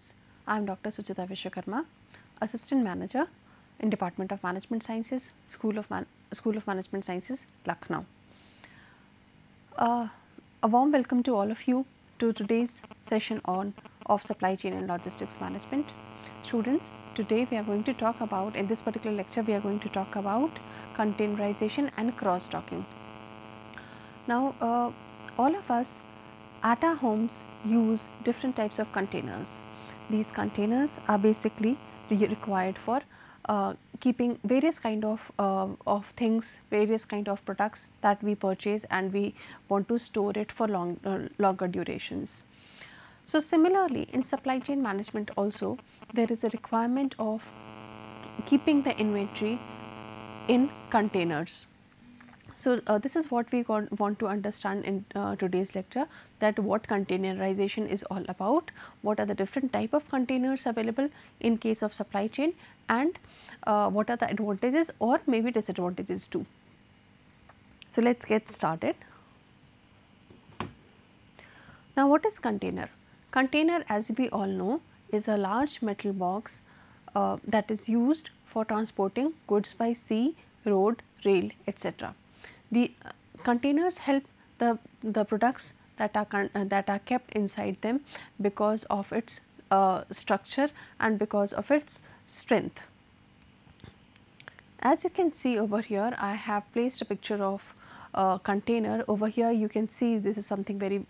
Science. I am Dr. Suchita Vishwakarma, Assistant Manager in Department of Management Sciences, School of, Man School of Management Sciences, Lucknow. Uh, a warm welcome to all of you to today's session on of supply chain and logistics management. Students, today we are going to talk about, in this particular lecture, we are going to talk about containerization and cross-docking. Now, uh, all of us at our homes use different types of containers these containers are basically required for uh, keeping various kind of uh, of things, various kind of products that we purchase and we want to store it for long uh, longer durations. So similarly, in supply chain management also there is a requirement of keeping the inventory in containers. So, uh, this is what we want to understand in uh, today's lecture that what containerization is all about, what are the different type of containers available in case of supply chain and uh, what are the advantages or maybe disadvantages too. So, let us get started. Now, what is container? Container as we all know is a large metal box uh, that is used for transporting goods by sea, road, rail etc. The containers help the, the products that are, uh, that are kept inside them because of its uh, structure and because of its strength. As you can see over here, I have placed a picture of uh, container over here you can see this is something very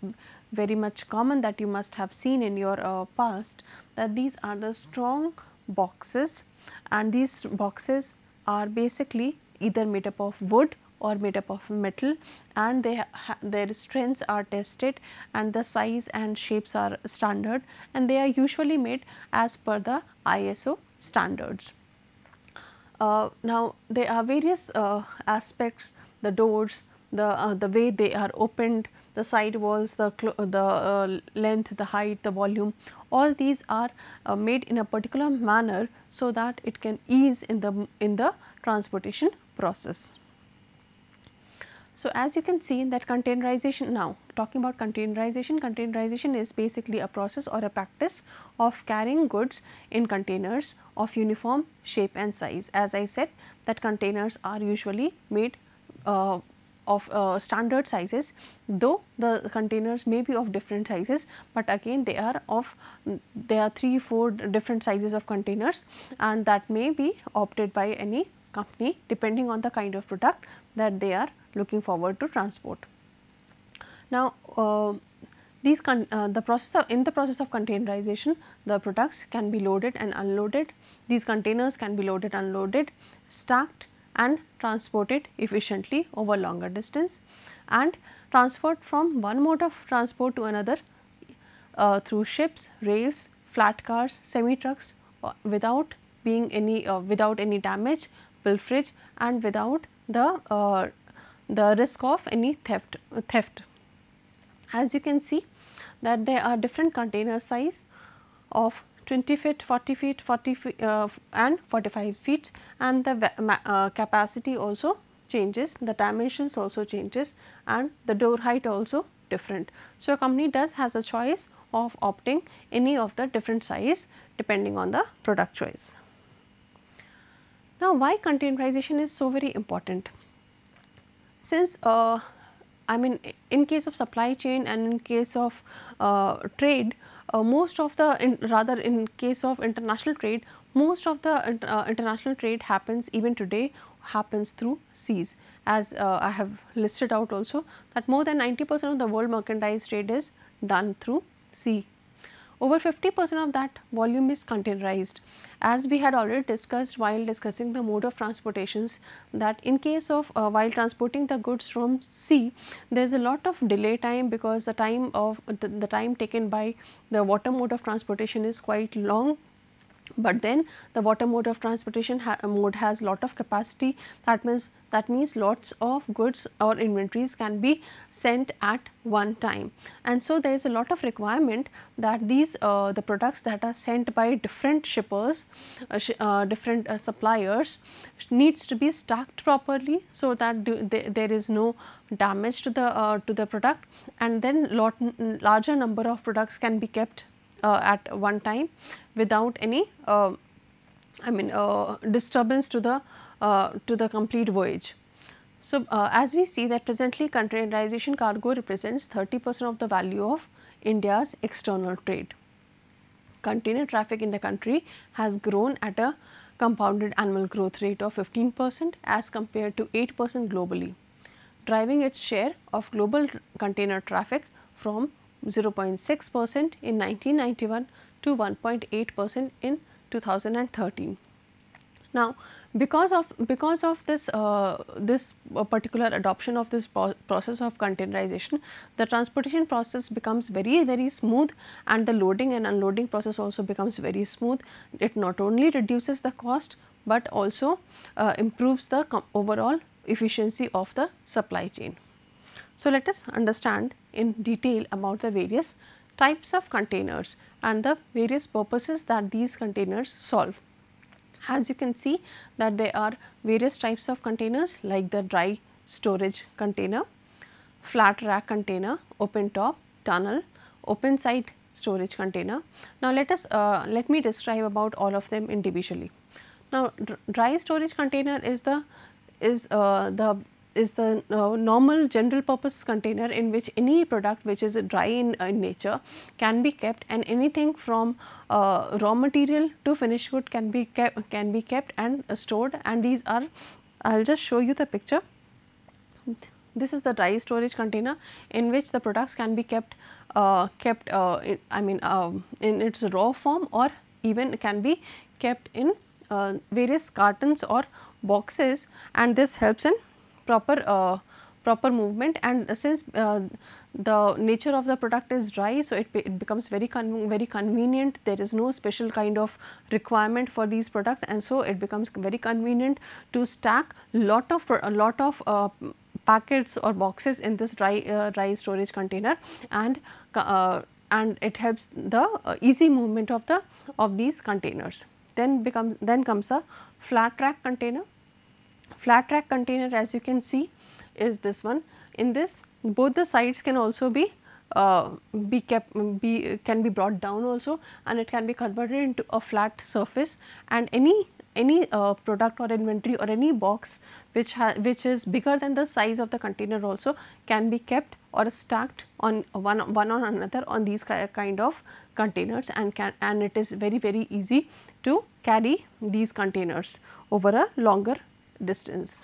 very much common that you must have seen in your uh, past that these are the strong boxes and these boxes are basically either made up of wood or made up of metal and they their strengths are tested and the size and shapes are standard and they are usually made as per the ISO standards. Uh, now, there are various uh, aspects the doors, the, uh, the way they are opened, the side walls, the, the uh, length, the height, the volume all these are uh, made in a particular manner so that it can ease in the, in the transportation process. So, as you can see that containerization now talking about containerization, containerization is basically a process or a practice of carrying goods in containers of uniform shape and size. As I said that containers are usually made uh, of uh, standard sizes though the containers may be of different sizes but again they are of there are 3 4 different sizes of containers and that may be opted by any company depending on the kind of product that they are looking forward to transport. Now, uh, these uh, the process of, in the process of containerization, the products can be loaded and unloaded. These containers can be loaded, unloaded, stacked and transported efficiently over longer distance and transferred from one mode of transport to another uh, through ships, rails, flat cars, semi trucks uh, without being any uh, without any damage, pilferage and without the, uh, the risk of any theft, theft. As you can see that there are different container size of 20 feet, 40 feet, 40 feet uh, and 45 feet and the uh, capacity also changes, the dimensions also changes and the door height also different. So, a company does has a choice of opting any of the different size depending on the product choice. Now, why containerization is so very important? Since uh, I mean in case of supply chain and in case of uh, trade, uh, most of the in, rather in case of international trade, most of the uh, international trade happens even today happens through seas as uh, I have listed out also that more than 90 percent of the world mercantile trade is done through sea over 50 percent of that volume is containerized. As we had already discussed while discussing the mode of transportations that in case of uh, while transporting the goods from sea, there is a lot of delay time because the time of the, the time taken by the water mode of transportation is quite long but then the water mode of transportation ha mode has lot of capacity that means that means lots of goods or inventories can be sent at one time and so there is a lot of requirement that these uh, the products that are sent by different shippers uh, sh uh, different uh, suppliers needs to be stacked properly so that there is no damage to the uh, to the product and then lot larger number of products can be kept uh, at one time without any uh, I mean uh, disturbance to the to the complete voyage. So, as we see that presently containerization cargo represents 30 percent of the value of India's external trade. Container traffic in the country has grown at a compounded annual growth rate of 15 percent as compared to 8 percent globally, driving its share of global container traffic from 0.6 percent in 1991 to 1.8 percent in 2013. Now, because of because of this uh, this uh, particular adoption of this process of containerization, the transportation process becomes very very smooth, and the loading and unloading process also becomes very smooth. It not only reduces the cost but also uh, improves the overall efficiency of the supply chain. So, let us understand in detail about the various types of containers and the various purposes that these containers solve. As you can see that there are various types of containers like the dry storage container, flat rack container, open top, tunnel, open side storage container. Now, let us uh, let me describe about all of them individually. Now, dry storage container is the is uh, the is the uh, normal general purpose container in which any product which is dry in, uh, in nature can be kept and anything from uh, raw material to finished good can be kept can be kept and uh, stored and these are I will just show you the picture. This is the dry storage container in which the products can be kept uh, kept I mean um, in its raw form or even can be kept in various cartons or boxes and this helps in proper uh, proper movement and since uh, the nature of the product is dry, so it, it becomes very con very convenient. There is no special kind of requirement for these products, and so it becomes very convenient to stack lot of a lot of uh, packets or boxes in this dry uh, dry storage container, and uh, and it helps the uh, easy movement of the of these containers. Then becomes then comes a flat rack container flat rack container as you can see is this one. In this both the sides can also be uh, be kept be can be brought down also and it can be converted into a flat surface and any any uh, product or inventory or any box which which is bigger than the size of the container also can be kept or stacked on one one on another on these kind of containers and can and it is very very easy to carry these containers over a longer distance.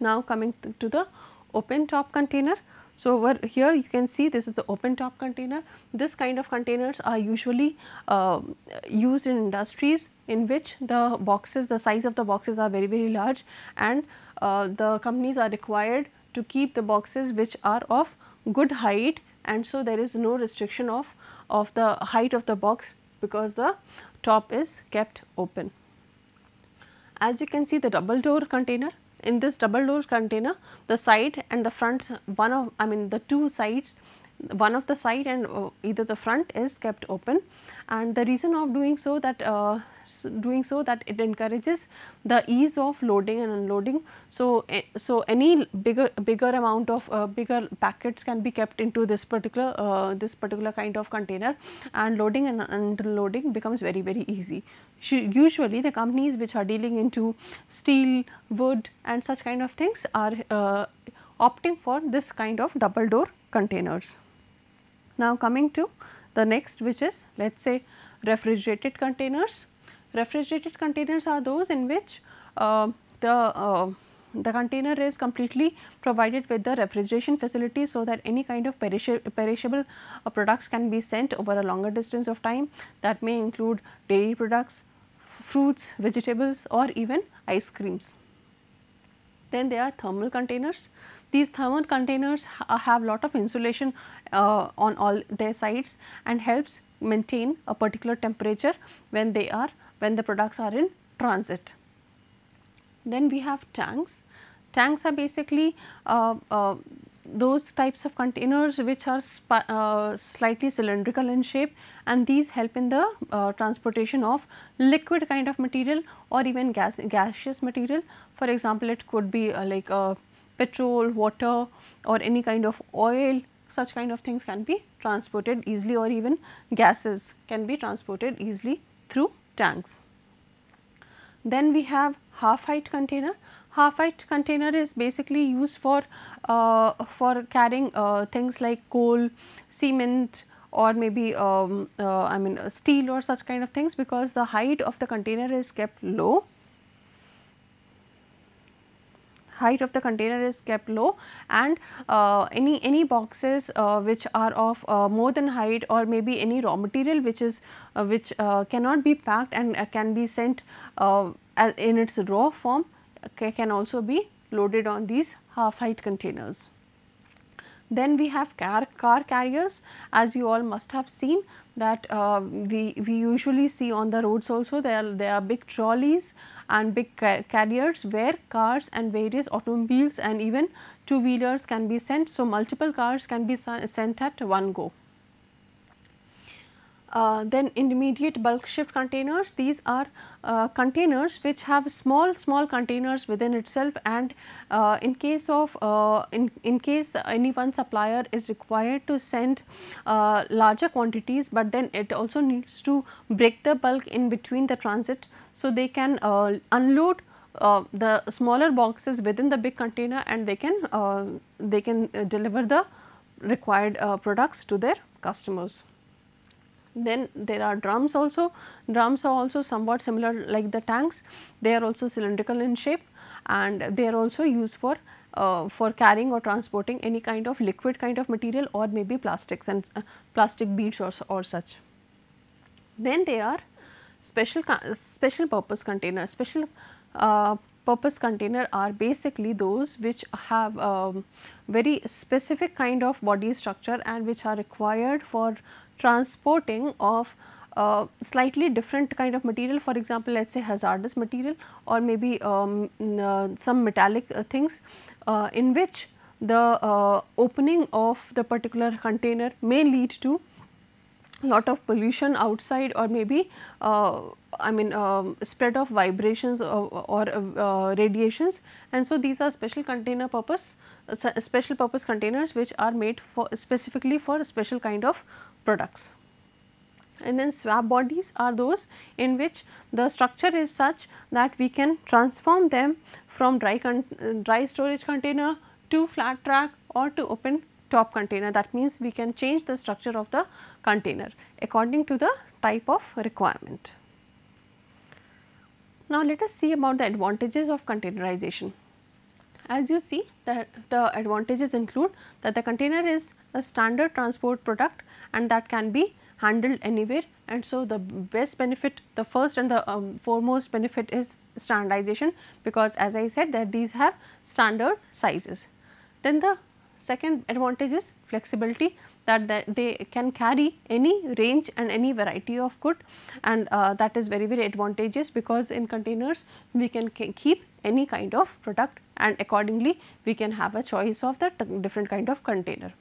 Now coming to, to the open top container. So, over here you can see this is the open top container. This kind of containers are usually uh, used in industries in which the boxes, the size of the boxes are very very large and uh, the companies are required to keep the boxes which are of good height and so there is no restriction of, of the height of the box because the top is kept open. As you can see the double door container, in this double door container the side and the front one of I mean the two sides one of the side and uh, either the front is kept open and the reason of doing so that uh, doing so that it encourages the ease of loading and unloading. So, eh, so any bigger bigger amount of uh, bigger packets can be kept into this particular uh, this particular kind of container and loading and unloading becomes very very easy. Usually the companies which are dealing into steel, wood and such kind of things are uh, opting for this kind of double door containers. Now coming to the next which is let us say refrigerated containers. Refrigerated containers are those in which uh, the uh, the container is completely provided with the refrigeration facility so that any kind of perish perishable uh, products can be sent over a longer distance of time that may include dairy products, fruits, vegetables or even ice creams. Then there are thermal containers. These thermal containers ha uh, have lot of insulation uh, on all their sides and helps maintain a particular temperature when they are when the products are in transit. Then we have tanks. Tanks are basically uh, uh, those types of containers which are uh, slightly cylindrical in shape and these help in the uh, transportation of liquid kind of material or even gas gaseous material. For example, it could be uh, like a uh, petrol, water or any kind of oil, such kind of things can be transported easily or even gases can be transported easily through tanks. Then we have half height container. Half height container is basically used for, uh, for carrying uh, things like coal, cement, or maybe um, uh, I mean uh, steel or such kind of things because the height of the container is kept low height of the container is kept low and uh, any, any boxes uh, which are of uh, more than height or maybe any raw material which is uh, which uh, cannot be packed and can be sent in its raw form can also be loaded on these half height containers. Then we have car, car carriers as you all must have seen that uh, we, we usually see on the roads also there, are, there are big trolleys and big car carriers where cars and various automobiles and even two wheelers can be sent. So, multiple cars can be sent at one go. Uh, then intermediate bulk shift containers, these are uh, containers which have small small containers within itself and uh, in case of uh, in, in case any one supplier is required to send uh, larger quantities, but then it also needs to break the bulk in between the transit. So, they can unload the smaller boxes within the big container and they can they can deliver the required products to their customers. Then there are drums also, drums are also somewhat similar like the tanks, they are also cylindrical in shape and they are also used for uh, for carrying or transporting any kind of liquid kind of material or maybe plastics and uh, plastic beads or, or such. Then they are special special purpose container, special uh, purpose container are basically those which have um, very specific kind of body structure and which are required for transporting of uh, slightly different kind of material for example let us say hazardous material or maybe um, uh, some metallic uh, things uh, in which the uh, opening of the particular container may lead to lot of pollution outside or maybe uh, I mean um, spread of vibrations or, or radiations and so these are special container purpose special purpose containers which are made for specifically for special kind of products. And then swap bodies are those in which the structure is such that we can transform them from dry, dry storage container to flat track or to open top container that means we can change the structure of the container according to the type of requirement. Now, let us see about the advantages of containerization as you see the, the advantages include that the container is a standard transport product and that can be handled anywhere and so the best benefit the first and the um, foremost benefit is standardization because as I said that these have standard sizes. Then the second advantage is flexibility that, that they can carry any range and any variety of good and uh, that is very very advantageous because in containers we can keep any kind of product and accordingly we can have a choice of the different kind of container.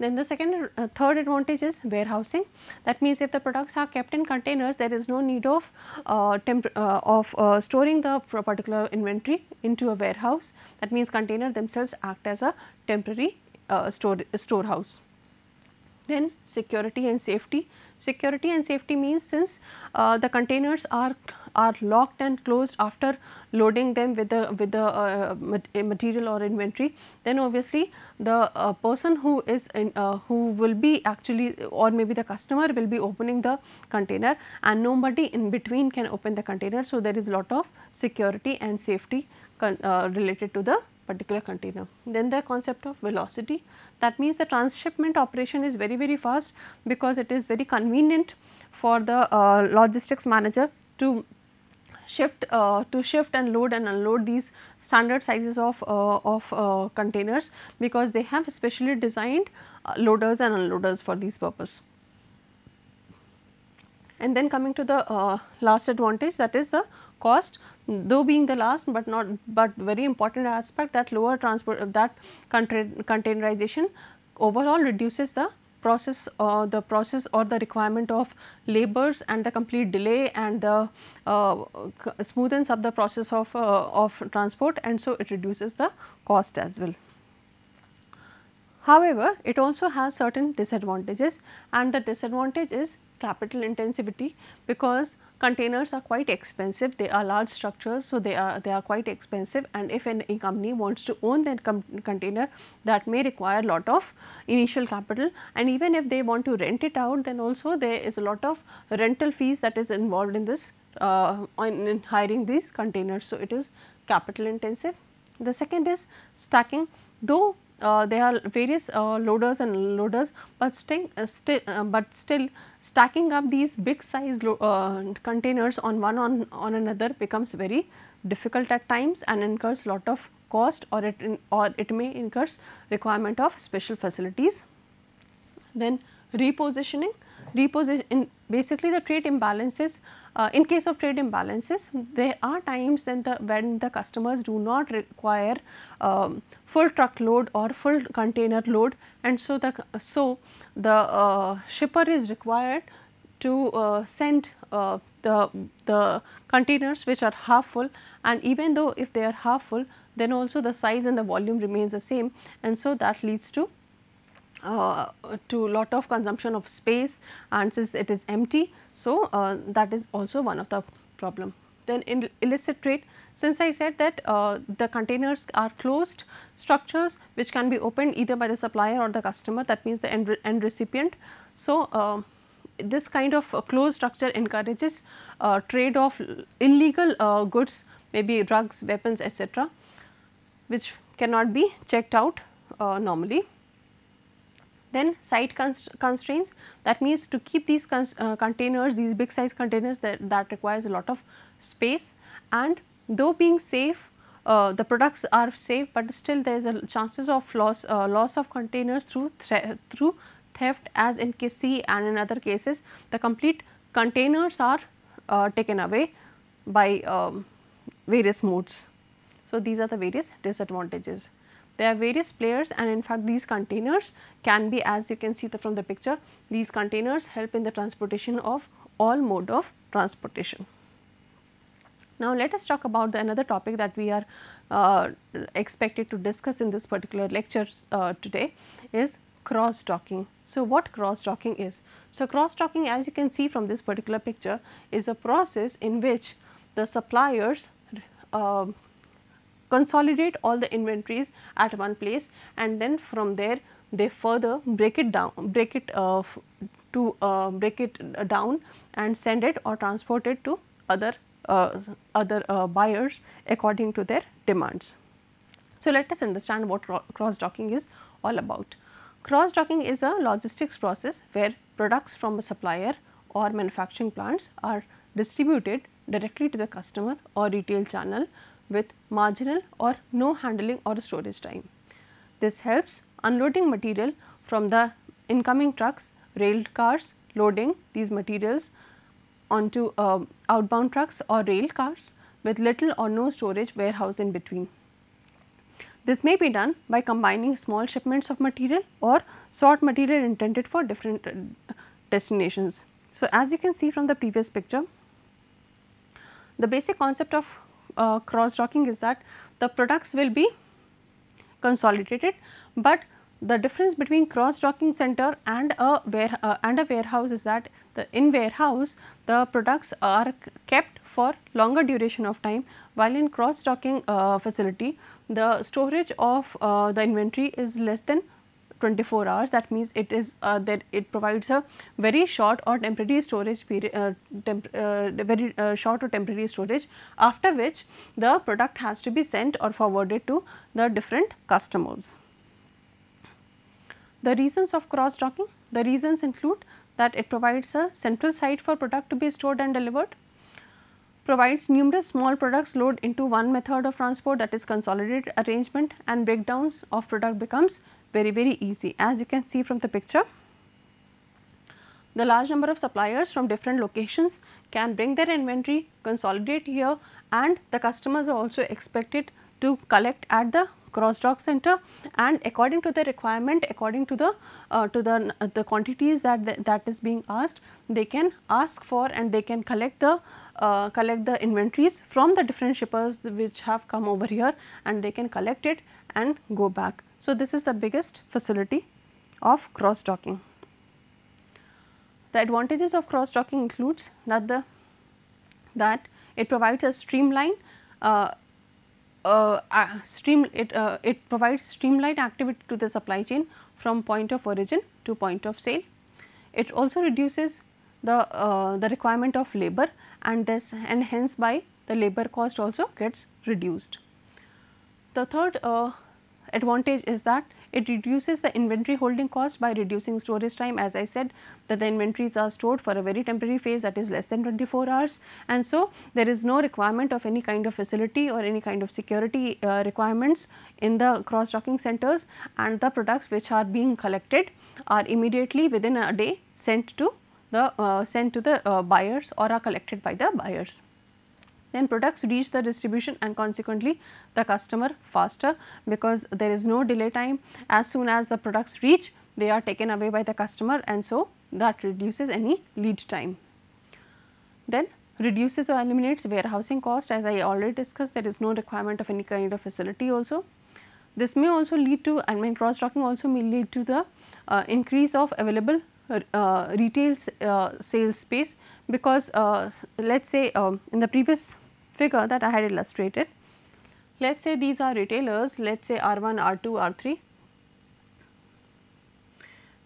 Then the second uh, third advantage is warehousing that means if the products are kept in containers there is no need of uh, uh, of uh, storing the particular inventory into a warehouse that means container themselves act as a temporary uh, store storehouse. Then security and safety. Security and safety means since uh, the containers are are locked and closed after loading them with the with the uh, eh, material or inventory then obviously the uh, person who is in, uh, who will be actually or maybe the customer will be opening the container and nobody in between can open the container. So, there is lot of security and safety uh, related to the particular container. Then the concept of velocity that means the transshipment operation is very very fast because it is very convenient for the uh, logistics manager to shift uh, to shift and load and unload these standard sizes of, uh, of uh, containers because they have specially designed uh, loaders and unloaders for these purpose. And then coming to the uh, last advantage that is the cost though being the last but not but very important aspect that lower transport that containerization overall reduces the process or uh, the process or the requirement of labors and the complete delay and the uh, smoothens up the process of, uh, of transport and so it reduces the cost as well. However, it also has certain disadvantages and the disadvantage is capital intensivity because containers are quite expensive they are large structures so they are they are quite expensive and if an, a company wants to own that container that may require lot of initial capital and even if they want to rent it out then also there is a lot of rental fees that is involved in this uh, in, in hiring these containers so it is capital intensive the second is stacking though uh, there are various uh, loaders and loaders, but, uh, sti uh, but still stacking up these big size uh, containers on one on, on another becomes very difficult at times and incurs lot of cost or it in, or it may incurs requirement of special facilities. Then repositioning reposition basically the trade imbalances uh, in case of trade imbalances there are times then the, when the customers do not require um, full load or full container load and so the so the uh, shipper is required to uh, send uh, the the containers which are half full and even though if they are half full then also the size and the volume remains the same and so that leads to uh, to lot of consumption of space and since it is empty. So, uh, that is also one of the problem. Then in illicit trade, since I said that uh, the containers are closed structures which can be opened either by the supplier or the customer that means the end, re end recipient. So, uh, this kind of closed structure encourages uh, trade of illegal goods maybe drugs, weapons etc., which cannot be checked out normally. Then site const constraints that means to keep these uh, containers, these big size containers that, that requires a lot of space and though being safe uh, the products are safe, but still there is a chances of loss, uh, loss of containers through through theft as in case C and in other cases the complete containers are uh, taken away by um, various modes. So, these are the various disadvantages. There are various players and in fact these containers can be as you can see the, from the picture, these containers help in the transportation of all mode of transportation. Now, let us talk about the another topic that we are uh, expected to discuss in this particular lecture uh, today is cross docking. So, what cross docking is? So, cross docking as you can see from this particular picture is a process in which the suppliers uh, consolidate all the inventories at one place and then from there they further break it down, break it uh, to uh, break it down and send it or transport it to other uh, other uh, buyers according to their demands. So, let us understand what cross docking is all about. Cross docking is a logistics process where products from a supplier or manufacturing plants are distributed directly to the customer or retail channel with marginal or no handling or storage time. This helps unloading material from the incoming trucks, rail cars, loading these materials onto uh, outbound trucks or rail cars with little or no storage warehouse in between. This may be done by combining small shipments of material or sort material intended for different uh, destinations. So, as you can see from the previous picture, the basic concept of uh, cross docking is that the products will be consolidated, but the difference between cross docking center and a ware uh, and a warehouse is that the in warehouse the products are kept for longer duration of time while in cross docking uh, facility the storage of uh, the inventory is less than 24 hours that means it is uh, that it provides a very short or temporary storage period uh, temp, uh, very uh, short or temporary storage after which the product has to be sent or forwarded to the different customers. The reasons of cross docking the reasons include that it provides a central site for product to be stored and delivered provides numerous small products load into one method of transport that is consolidated arrangement and breakdowns of product becomes very very easy as you can see from the picture. The large number of suppliers from different locations can bring their inventory, consolidate here and the customers are also expected to collect at the cross dock center and according to the requirement according to the uh, to the uh, the quantities that that is being asked they can ask for and they can collect the uh, collect the inventories from the different shippers which have come over here and they can collect it and go back so, this is the biggest facility of cross docking. The advantages of cross docking includes that the that it provides a streamline uh, uh, stream it uh, it provides streamlined activity to the supply chain from point of origin to point of sale. It also reduces the uh, the requirement of labor and this and hence by the labor cost also gets reduced. The third uh, advantage is that it reduces the inventory holding cost by reducing storage time as I said that the inventories are stored for a very temporary phase that is less than 24 hours and so there is no requirement of any kind of facility or any kind of security uh, requirements in the cross docking centers and the products which are being collected are immediately within a day sent to the uh, sent to the uh, buyers or are collected by the buyers then products reach the distribution and consequently the customer faster because there is no delay time. As soon as the products reach, they are taken away by the customer and so that reduces any lead time. Then reduces or eliminates warehousing cost as I already discussed there is no requirement of any kind of facility also. This may also lead to I mean cross docking also may lead to the uh, increase of available uh, retail uh, sales space because uh, let us say um, in the previous figure that I had illustrated, let us say these are retailers, let us say R 1, R 2, R 3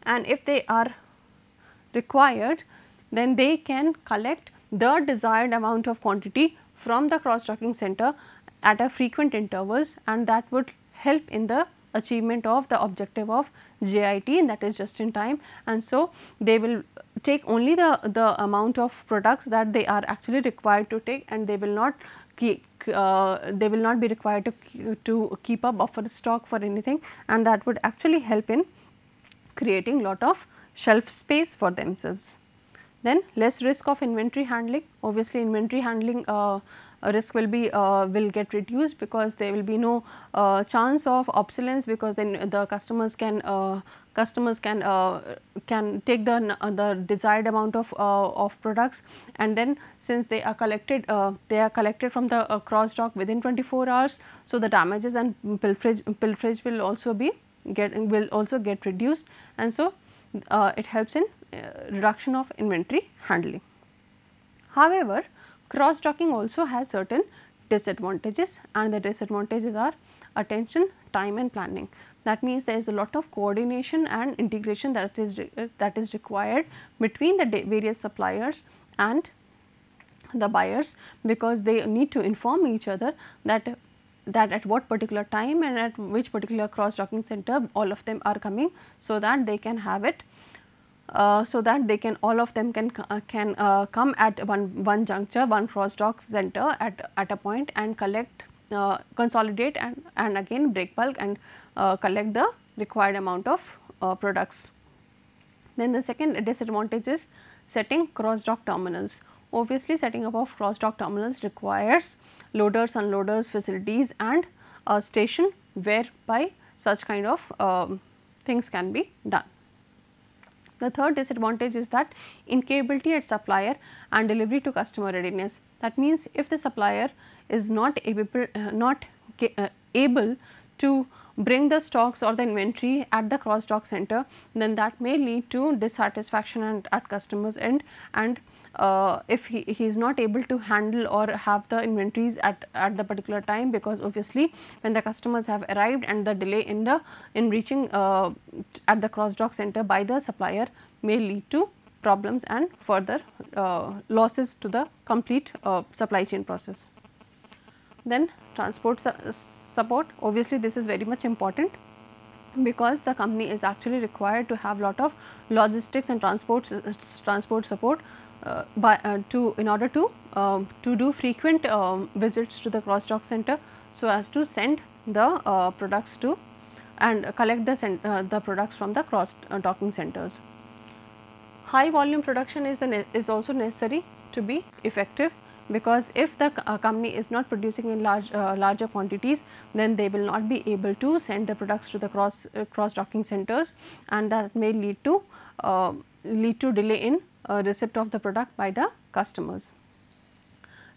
and if they are required then they can collect the desired amount of quantity from the cross docking center at a frequent intervals and that would help in the achievement of the objective of JIT and that is just in time and so they will take only the, the amount of products that they are actually required to take and they will not keep, uh, they will not be required to, to keep a buffer stock for anything and that would actually help in creating lot of shelf space for themselves. Then less risk of inventory handling, obviously inventory handling uh, risk will be uh, will get reduced because there will be no uh, chance of obsolescence because then the customers can uh, customers can uh, can take the uh, the desired amount of of products and then since they are collected they are collected from the cross dock within 24 hours so the damages and pilferage pilferage will also be get will also get reduced and so it helps in uh, reduction of inventory handling. However, cross docking also has certain disadvantages and the disadvantages are attention, time and planning. That means there is a lot of coordination and integration that is uh, that is required between the various suppliers and the buyers because they need to inform each other that that at what particular time and at which particular cross docking center all of them are coming so that they can have it uh, so that they can all of them can uh, can uh, come at one one juncture, one crosstalk center at at a point and collect uh, consolidate and, and again break bulk and uh, collect the required amount of uh, products. Then the second disadvantage is setting cross dock terminals. Obviously, setting up of cross dock terminals requires loaders, unloaders, facilities and a station whereby such kind of um, things can be done. The third disadvantage is that incapability at supplier and delivery to customer readiness. That means, if the supplier is not able, uh, not uh, able to bring the stocks or the inventory at the cross dock center, then that may lead to dissatisfaction and at customers end and uh, if he, he is not able to handle or have the inventories at, at the particular time because obviously when the customers have arrived and the delay in the in reaching uh, at the cross dock center by the supplier may lead to problems and further uh, losses to the complete uh, supply chain process. Then transport su support obviously this is very much important because the company is actually required to have lot of logistics and transport transport support uh, by, uh, to in order to um, to do frequent um, visits to the cross docking center so as to send the uh, products to and collect the, the products from the cross-docking centers. High volume production is, is also necessary to be effective because if the uh, company is not producing in large uh, larger quantities then they will not be able to send the products to the cross uh, cross docking centers and that may lead to lead to delay in uh, receipt of the product by the customers.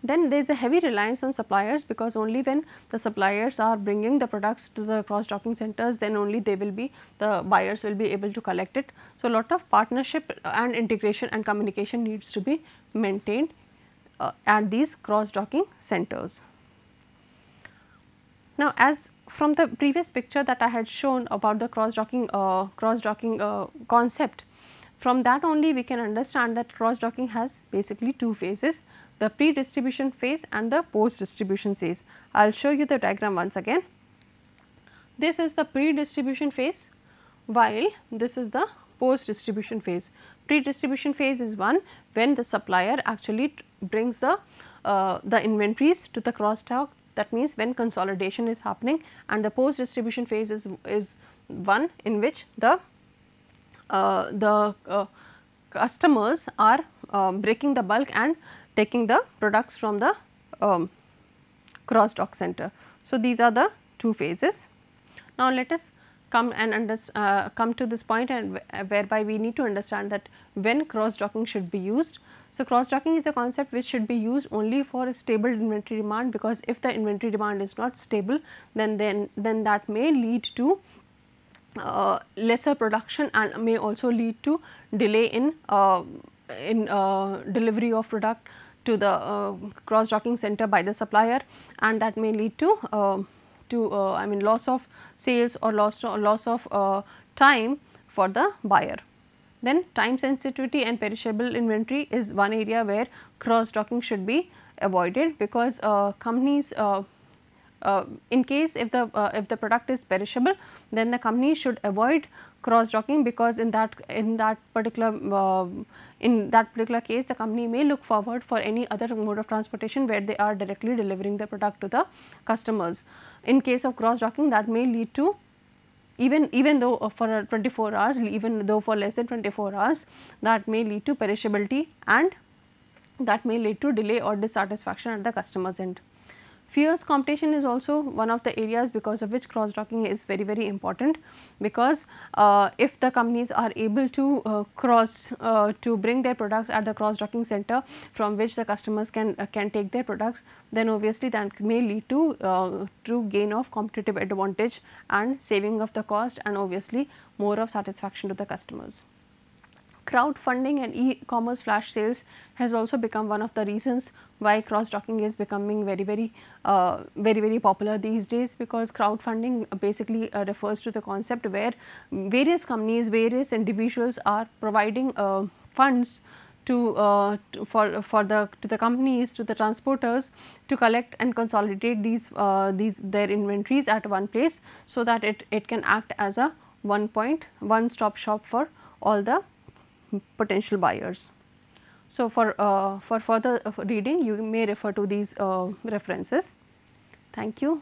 Then there is a heavy reliance on suppliers because only when the suppliers are bringing the products to the cross docking centers then only they will be the buyers will be able to collect it. So, a lot of partnership and integration and communication needs to be maintained uh, at these cross docking centers. Now, as from the previous picture that I had shown about the cross docking uh, cross docking uh, concept, from that only we can understand that cross docking has basically two phases, the pre-distribution phase and the post-distribution phase. I will show you the diagram once again. This is the pre-distribution phase while this is the post-distribution phase. Pre-distribution phase is one when the supplier actually brings the, uh, the inventories to the cross dock that means when consolidation is happening and the post distribution phase is, is one in which the uh, the uh, customers are um, breaking the bulk and taking the products from the um, cross dock center. So, these are the two phases. Now, let us come and under, uh, come to this point and uh, whereby we need to understand that when cross docking should be used. So, cross docking is a concept which should be used only for stable inventory demand because if the inventory demand is not stable then then, then that may lead to uh, lesser production and may also lead to delay in uh, in uh, delivery of product to the uh, cross docking center by the supplier and that may lead to uh, to uh, I mean loss of sales or loss or loss of time for the buyer. Then time sensitivity and perishable inventory is one area where cross docking should be avoided because companies uh, in case if the uh, if the product is perishable then the company should avoid cross docking because in that in that particular uh, in that particular case the company may look forward for any other mode of transportation where they are directly delivering the product to the customers in case of cross docking that may lead to even even though uh, for 24 hours even though for less than 24 hours that may lead to perishability and that may lead to delay or dissatisfaction at the customer's end. Fierce competition is also one of the areas because of which cross-docking is very, very important because uh, if the companies are able to uh, cross uh, to bring their products at the cross-docking center from which the customers can uh, can take their products, then obviously that may lead to uh, true gain of competitive advantage and saving of the cost and obviously more of satisfaction to the customers crowdfunding and e-commerce flash sales has also become one of the reasons why cross-docking is becoming very, very, uh, very, very popular these days because crowdfunding basically uh, refers to the concept where various companies, various individuals are providing uh, funds to, uh, to, for for the to the companies to the transporters to collect and consolidate these uh, these their inventories at one place so that it it can act as a one point one stop shop for all the potential buyers. So, for, uh, for further uh, reading you may refer to these uh, references. Thank you.